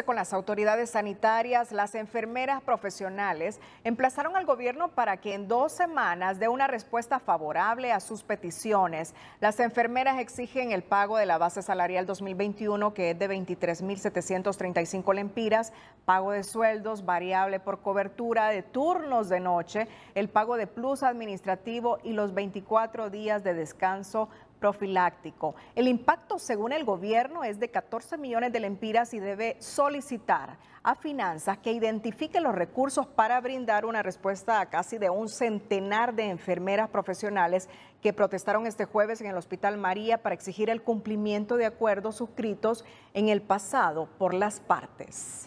Este con las autoridades sanitarias, las enfermeras profesionales emplazaron al gobierno para que en dos semanas dé una respuesta favorable a sus peticiones. Las enfermeras exigen el pago de la base salarial 2021, que es de 23.735 lempiras, pago de sueldos variable por cobertura de turnos de noche, el pago de plus administrativo y los 24 días de descanso profiláctico. El impacto, según el gobierno, es de 14 millones de lempiras y debe solicitar a finanzas que identifique los recursos para brindar una respuesta a casi de un centenar de enfermeras profesionales que protestaron este jueves en el Hospital María para exigir el cumplimiento de acuerdos suscritos en el pasado por las partes.